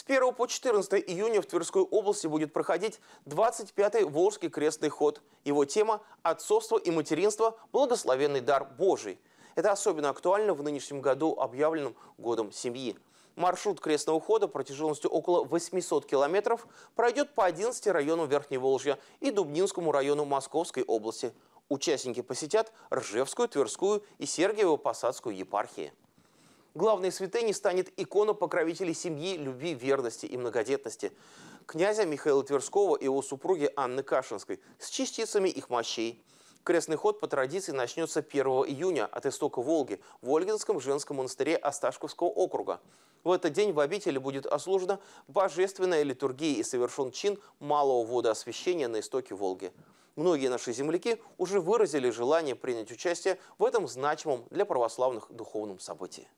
С 1 по 14 июня в Тверской области будет проходить 25-й Волжский крестный ход. Его тема «Отцовство и материнство. Благословенный дар Божий». Это особенно актуально в нынешнем году, объявленном Годом семьи. Маршрут крестного хода протяженностью около 800 километров пройдет по 11 районам Верхней Верхневолжья и Дубнинскому району Московской области. Участники посетят Ржевскую, Тверскую и Сергиево-Посадскую епархии. Главной святыней станет икона покровителей семьи, любви, верности и многодетности. Князя Михаила Тверского и его супруги Анны Кашинской с частицами их мощей. Крестный ход по традиции начнется 1 июня от истока Волги в Ольгинском женском монастыре Осташковского округа. В этот день в обители будет ослужена божественная литургия и совершен чин малого водоосвящения на истоке Волги. Многие наши земляки уже выразили желание принять участие в этом значимом для православных духовном событии.